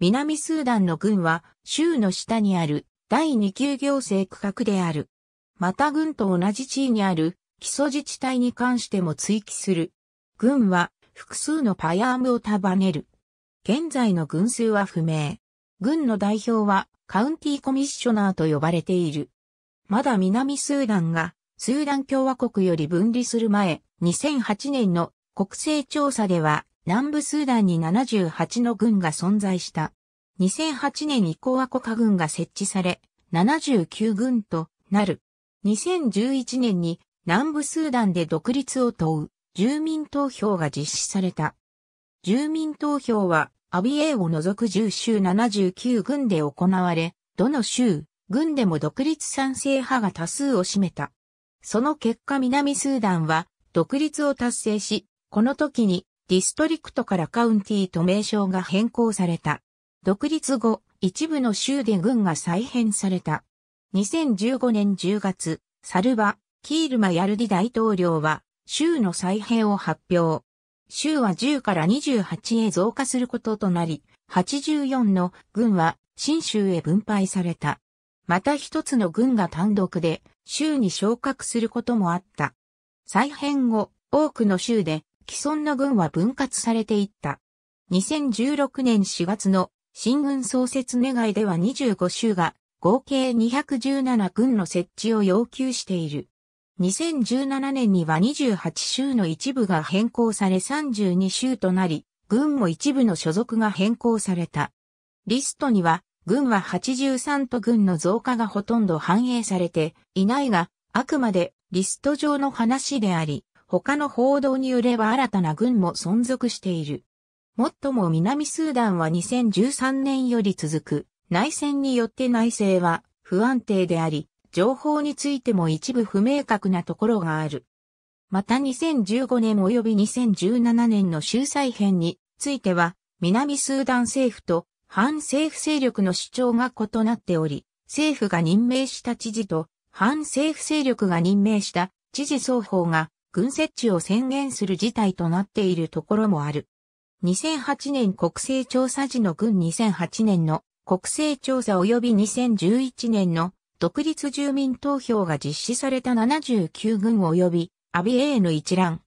南スーダンの軍は州の下にある第2級行政区画である。また軍と同じ地位にある基礎自治体に関しても追記する。軍は複数のパヤームを束ねる。現在の軍数は不明。軍の代表はカウンティーコミッショナーと呼ばれている。まだ南スーダンがスーダン共和国より分離する前、2008年の国勢調査では南部スーダンに78の軍が存在した。2008年以降は国家軍が設置され、79軍となる。2011年に南部スーダンで独立を問う住民投票が実施された。住民投票はアビエーを除く10州79軍で行われ、どの州、軍でも独立賛成派が多数を占めた。その結果南スーダンは独立を達成し、この時にディストリクトからカウンティーと名称が変更された。独立後、一部の州で軍が再編された。2015年10月、サルバ、キールマ・ヤルディ大統領は、州の再編を発表。州は10から28へ増加することとなり、84の軍は新州へ分配された。また一つの軍が単独で州に昇格することもあった。再編後、多くの州で既存の軍は分割されていった。2016年4月の新軍創設願いでは25州が合計217軍の設置を要求している。2017年には28州の一部が変更され32州となり、軍も一部の所属が変更された。リストには、軍は83と軍の増加がほとんど反映されていないが、あくまでリスト上の話であり、他の報道によれば新たな軍も存続している。もっとも南スーダンは2013年より続く内戦によって内政は不安定であり、情報についても一部不明確なところがある。また2015年及び2017年の州再編については、南スーダン政府と反政府勢力の主張が異なっており、政府が任命した知事と反政府勢力が任命した知事双方が軍設置を宣言する事態となっているところもある。2008年国勢調査時の軍2008年の国勢調査及び2011年の独立住民投票が実施された79軍及びアビエーの一覧。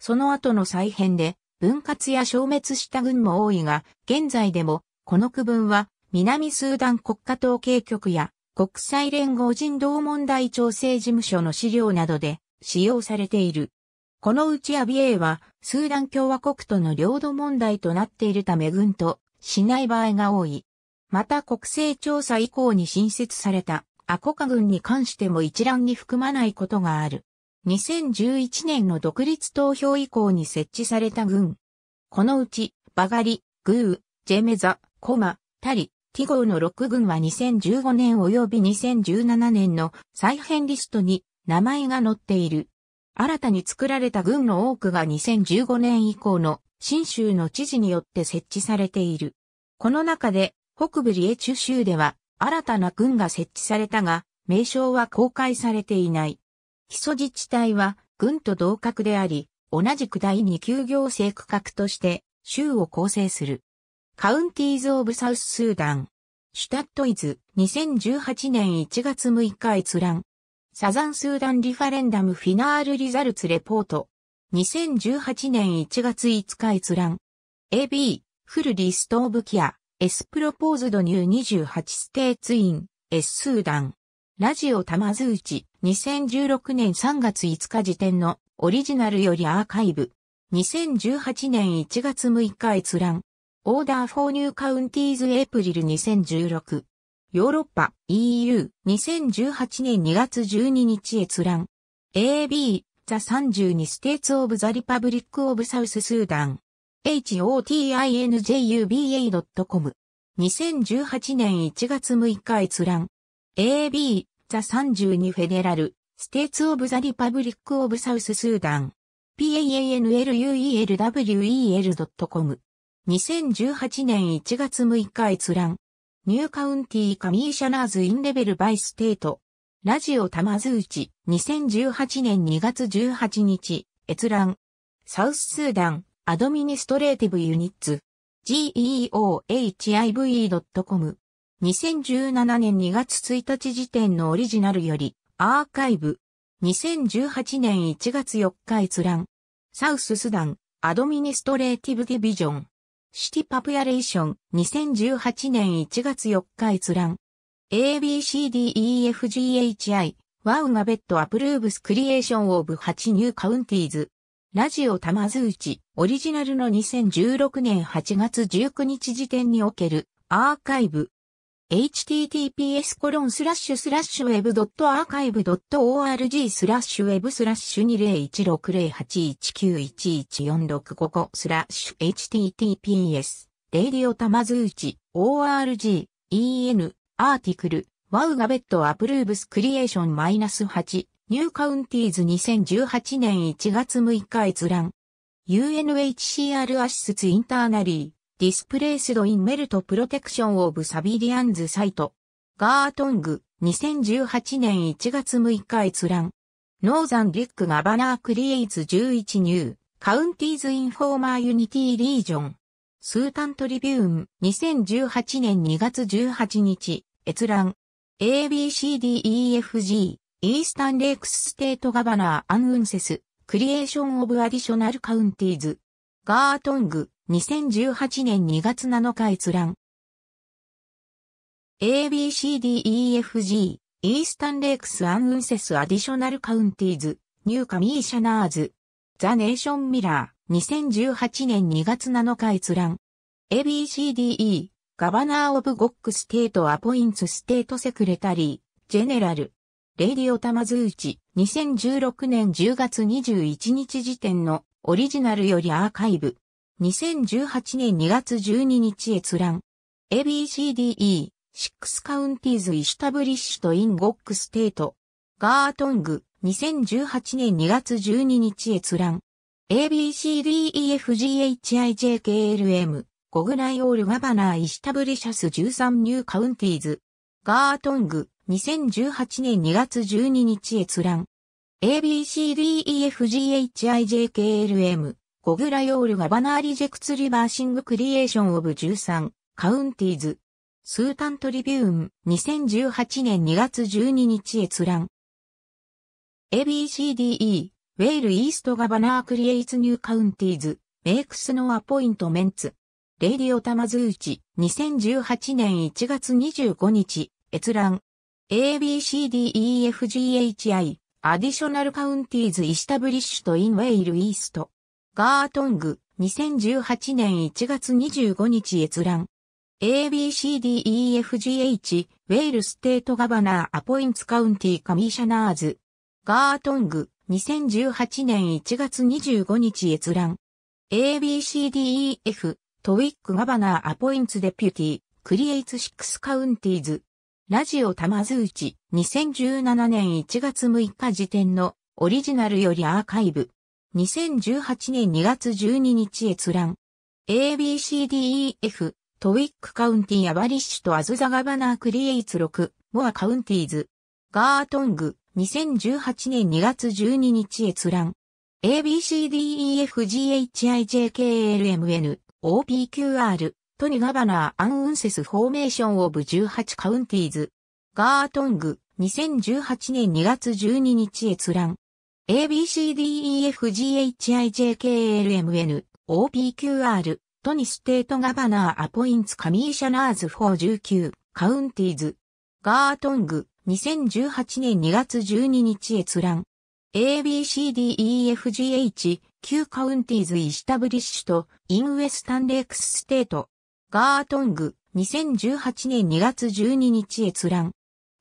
その後の再編で分割や消滅した軍も多いが、現在でもこの区分は南スーダン国家統計局や国際連合人道問題調整事務所の資料などで使用されている。このうちアビエーは、スーダン共和国との領土問題となっているため軍としない場合が多い。また国勢調査以降に新設されたアコカ軍に関しても一覧に含まないことがある。2011年の独立投票以降に設置された軍。このうち、バガリ、グー、ジェメザ、コマ、タリ、ティゴーの6軍は2015年及び2017年の再編リストに名前が載っている。新たに作られた軍の多くが2015年以降の新州の知事によって設置されている。この中で北部リエチュ州では新たな軍が設置されたが、名称は公開されていない。基礎自治体は軍と同格であり、同じく第2級行政区画として州を構成する。カウンティーズ・オブ・サウス・スーダン。シュタットイズ、2018年1月6日閲覧。サザンスーダンリファレンダムフィナールリザルツレポート。2018年1月5日閲覧。AB、フルリストオブキア、エスプロポーズドニュー28ステーツイン、エススーダン。ラジオ玉ウチ、2016年3月5日時点のオリジナルよりアーカイブ。2018年1月6日閲覧。オーダーフォーニューカウンティーズエイプリル2016。ヨーロッパ EU 2018年2月12日閲覧 AB The 32 States of the Republic of South Sudan hotinjuba.com 2018年1月6日閲覧 AB The 32 Federal States of the Republic of South Sudan panluelwel.com 2018年1月6日閲覧ニューカウンティーカミーシャナーズインレベルバイステート。ラジオ玉うち、2018年2月18日、閲覧。サウススーダン、アドミニストレーティブユニッツ。geohive.com。2017年2月1日時点のオリジナルより、アーカイブ。2018年1月4日閲覧。サウススーダン、アドミニストレーティブディビジョン。シティパプヤレーション2018年1月4日閲覧。ABCDEFGHI ワウガベッドアプルーブスクリエーションオブ8ニューカウンティーズ。ラジオ玉ウチ、オリジナルの2016年8月19日時点におけるアーカイブ。https コロンスラッシュスラッシュ web.archive.org スラッシュ web スラッシュ2016081911465スラッシュ https レディオタマズーチ org en アーティクルワウガベットアプルーブスクリエーションマイナス -8 ニューカウンティーズ2018年1月6日閲覧 UNHCR アシスツインターナリーディスプレイスドインメルトプロテクションオブサビリアンズサイト。ガートング、2018年1月6日閲覧。ノーザンリックガバナークリエイツ11ニュー、カウンティーズインフォーマーユニティリージョン。スータントリビューン、2018年2月18日、閲覧。ABCDEFG、イースタンレイクスステートガバナーアンウンセス、クリエーションオブアディショナルカウンティーズ。ガートング、2018年2月7日閲覧。ABCDEFG、イースタンレイクスアンウンセスアディショナルカウンティーズ、ニューカミーシャナーズ、ザネーションミラー、2018年2月7日閲覧。ABCDE、ガバナーオブゴックステートアポインツステートセクレタリー、ジェネラル、レイディオタマズーチ、2016年10月21日時点のオリジナルよりアーカイブ。2018年2月12日閲覧。ABCDE、シックスカウンティーズ・イシタブリッシュとイン・ゴックステート。ガートング、2018年2月12日閲覧。ABCDEFGHIJKLM、ゴグナイオール・ガバナー・イシタブリシャス13ニューカウンティーズ。ガートング、2018年2月12日閲覧。ABCDEFGHIJKLM、ゴグラヨールガバナーリジェクツリバーシングクリエーションオブ13カウンティーズスータントリビューン2018年2月12日閲覧 ABCDE ウェールイーストガバナークリエイツニューカウンティーズメイクスノアポイントメンツレイディオタマズウチ2018年1月25日閲覧 ABCDEFGHI アディショナルカウンティーズイスタブリッシュとインウェイルイーストガートング、2018年1月25日閲覧。ABCDEFGH、ウェールステートガバナーアポインツカウンティカミーシャナーズ。ガートング、2018年1月25日閲覧。ABCDEF、トウィックガバナーアポインツデピュティ、クリエイツシックスカウンティーズ。ラジオ玉津チ、2017年1月6日時点のオリジナルよりアーカイブ。2018年2月12日閲覧。ABCDEF、トウィックカウンティアバリッシュとアズザガバナークリエイツ6、モアカウンティーズ。ガートング、2018年2月12日閲覧。ABCDEFGHIJKLMN、OPQR、トニガバナーアンウンセスフォーメーションオブ18カウンティーズ。ガートング、2018年2月12日閲覧。ABCDEFGHIJKLMN、OPQR、トニステートガバナーアポインツカミーシャナーズ419、カウンティーズ、ガートング、2018年2月12日閲覧。ABCDEFGH、旧カウンティーズイスタブリッシュと、インウエスタンレックスステート。ガートング、2018年2月12日閲覧。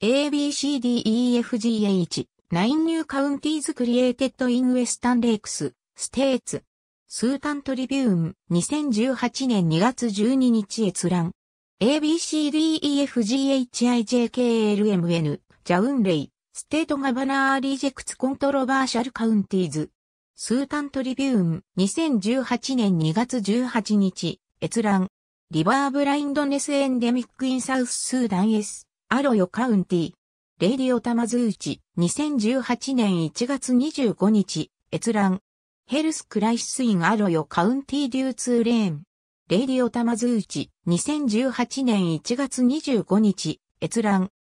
ABCDEFGH、ナインニューカウンティーズクリエイテッドインウエスタンレイクス、ステーツ。スータントリビューン2018年2月12日閲覧。ABCDEFGHIJKLMN、ジャウンレイ、ステートガバナーリジェクツコントロバーシャルカウンティーズ。スータントリビューン2018年2月18日、閲覧。リバーブラインドネスエンデミックインサウススーダン S、アロヨカウンティー。レイディオズーチ、2018年1月25日、閲覧。ヘルスクライシスインアロヨカウンティ流通レーン。レイディオズーチ、2018年1月25日、閲覧。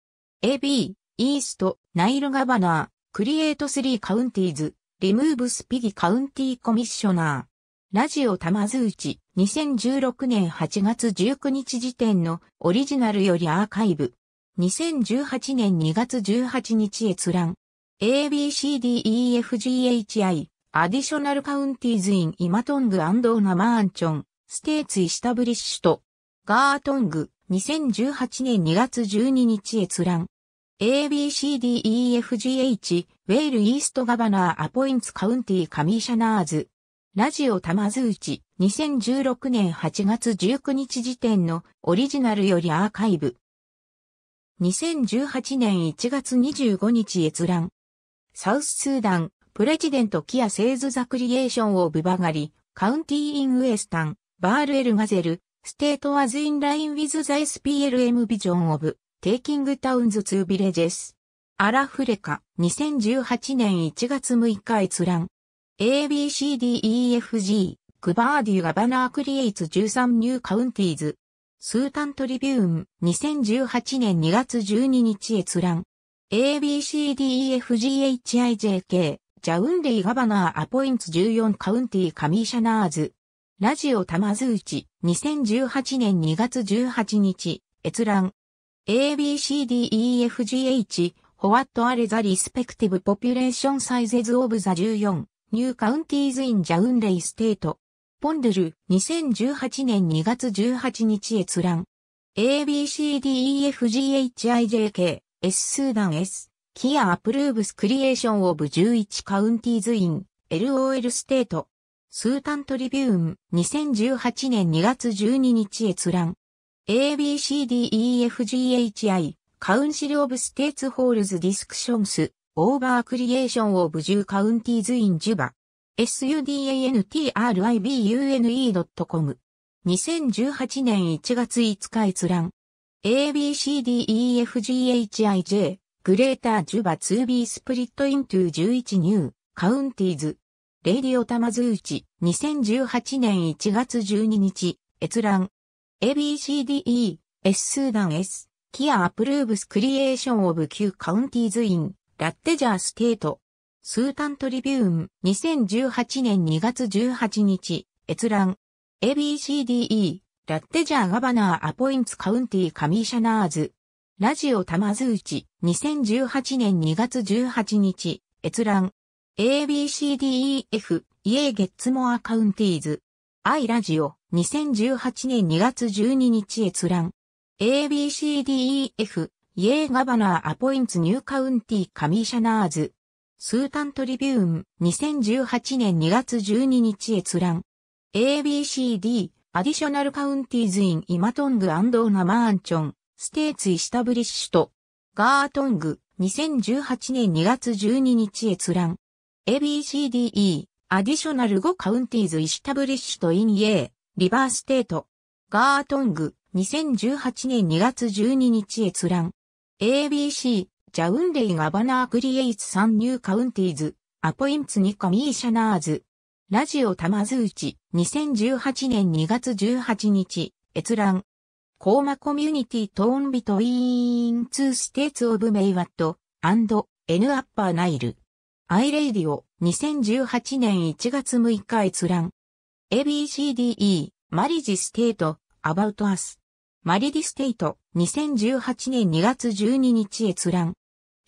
AB、イースト、ナイルガバナー、クリエイトーカウンティーズ、リムーブスピギカウンティコミッショナー。ラジオタマズーチ、2016年8月19日時点のオリジナルよりアーカイブ。2018年2月18日閲覧。ABCDEFGHI、アディショナルカウンティーズインイマトングアンド・ナマーンチョン、ステーツイスタブリッシュと、ガートング、2018年2月12日閲覧。ABCDEFGH、ウェールイーストガバナーアポインツカウンティカミーシャナーズ。ラジオタマズウチ。2016年8月19日時点のオリジナルよりアーカイブ。2018年1月25日閲覧。サウススーダン、プレジデントキアセイズザクリエーションオブバガリ、カウンティーインウエスタン、バールエルガゼル、ステートアズインラインウィズザ SPLM ビジョンオブ、テイキングタウンズツービレジェス。アラフレカ、2018年1月6日閲覧。ABCDEFG、クバーディガバナークリエイツ13ニューカウンティーズ、スータントリビューン、2018年2月12日閲覧。ABCDEFGHIJK、ジャウンレイガバナーアポインツ14カウンティカミーシャナーズ。ラジオタマズウチ。2018年2月18日、閲覧。ABCDEFGH、ホワットアレザリスペクティブポピュレーションサイゼズオブザ14、ニューカウンティーズインジャウンレイステート。ポンデル、2018年2月18日閲覧。ABCDEFGHIJK、S スーダン S、キアアプルーブスクリエーションオブ11カウンティーズイン、LOL ステート。スータントリビューン、2018年2月12日閲覧。ABCDEFGHI、カウンシルオブステーツホールズディスクションス、オーバークリエーションオブ10カウンティーズインジュバ。sudantribune.com。2018年1月5日閲覧。abcdefghij、グレータージュバツービー・スプリットイントゥ11ニュー、カウンティーズ。レディオタマズーチ、2018年1月12日、閲覧。ABCDE、S スーダン S、キアアプルーブスクリエーションオブキュー・カウンティーズイン、ラッテジャーステート。スータントリビューン、2018年2月18日、閲覧。ABCDE、ラッテジャーガバナーアポインツカウンティカミーシャナーズ。ラジオ玉津内、2018年2月18日、閲覧。ABCDEF、イエーゲッツモアカウンティーズ。イラジオ、2018年2月12日閲覧。ABCDEF、イエーガバナーアポインツニューカウンティカミーシャナーズ。スータントリビューン、2018年2月12日閲覧。ABCD、アディショナルカウンティーズインイマトングアーナマーンチョン、ステーツイスタブリッシュと、ガートング、2018年2月12日閲覧。ABCDE、アディショナル5カウンティーズイスタブリッシュとインイエー、リバーステート。ガートング、2018年2月12日閲覧。ABC、ジャウンレイ・ガバナー・クリエイツ・サン・ニュー・カウンティーズ、アポインツ・ニ・カミーシャナーズ。ラジオ・タマズウチ、2018年2月18日、閲覧。コーマコミュニティ・トーン・ビト・イーン・ツー・ステーツ・オブ・メイワット、アンド、エヌ・アッパー・ナイル。アイ・レイディオ、2018年1月6日閲覧。ABCDE、マリジ・ステート、アバウト・アス。マリディ・ステート、2018年2月12日閲覧。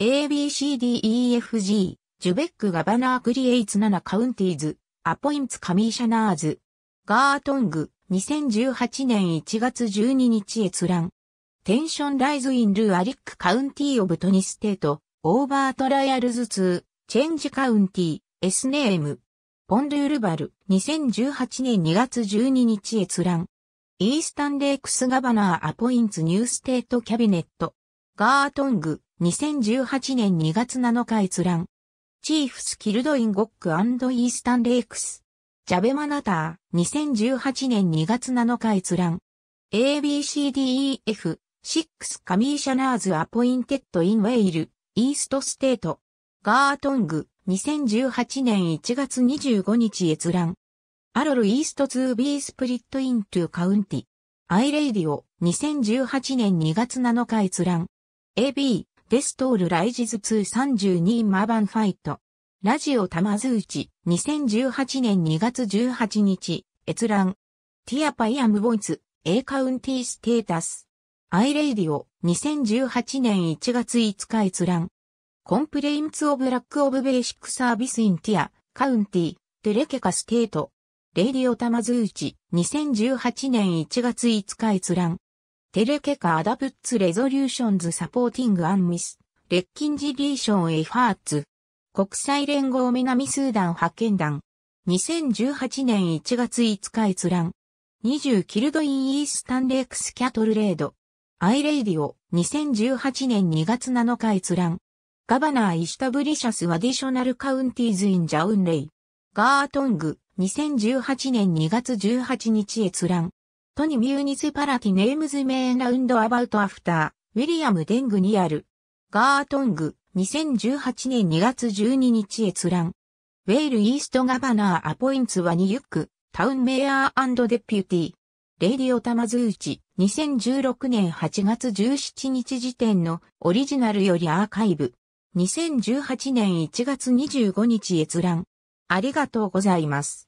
ABCDEFG、ジュベックガバナークリエイツナナ・カウンティーズ、アポインツカミーシャナーズ、ガートング、2018年1月12日閲覧。テンションライズインルーアリックカウンティーオブトニステート、オーバートライアルズツー、チェンジカウンティー、エスネーム。ポンドゥルバル、2018年2月12日閲覧。イースタンレイクスガバナーアポインツニューステートキャビネット。ガートング、2018年2月7日閲覧。チーフスキルドインゴックイースタンレイクス。ジャベマナター、2018年2月7日閲覧。ABCDEF、6カミーシャナーズアポインテッドインウェイル、イーストステート。ガートング、2018年1月25日閲覧。アロルイーストツービースプリットイントゥカウンティ。アイレイディオ、2018年2月7日閲覧。AB、デストールライジズ232マーバンファイト。ラジオ玉ウチ、2018年2月18日、閲覧。ティアパイアムボイツ、A カウンティステータス。アイレイディオ、2018年1月5日閲覧。コンプレインツオブラックオブベーシックサービスインティア、カウンティ、テレケカステート。レイディオ玉ウチ、2018年1月5日閲覧。テレケカアダプッツレゾリューションズサポーティングアンミス、レッキンジリーションエファーツ、国際連合南スーダン派遣団、2018年1月5日閲覧、20キルドインイースタンレックスキャトルレード、アイレイディオ、2018年2月7日閲覧、ガバナーイシタブリシャスワディショナルカウンティーズインジャウンレイ、ガートング、2018年2月18日閲覧、トニミューニスパラティネームズメーラウンドアバウトアフター、ウィリアム・デングにある、ガートング、2018年2月12日閲覧。ウェール・イースト・ガバナー・アポインツ・ワニユック、タウン・メアーデピューティー。レディオ・タマズーチ、2016年8月17日時点のオリジナルよりアーカイブ。2018年1月25日閲覧。ありがとうございます。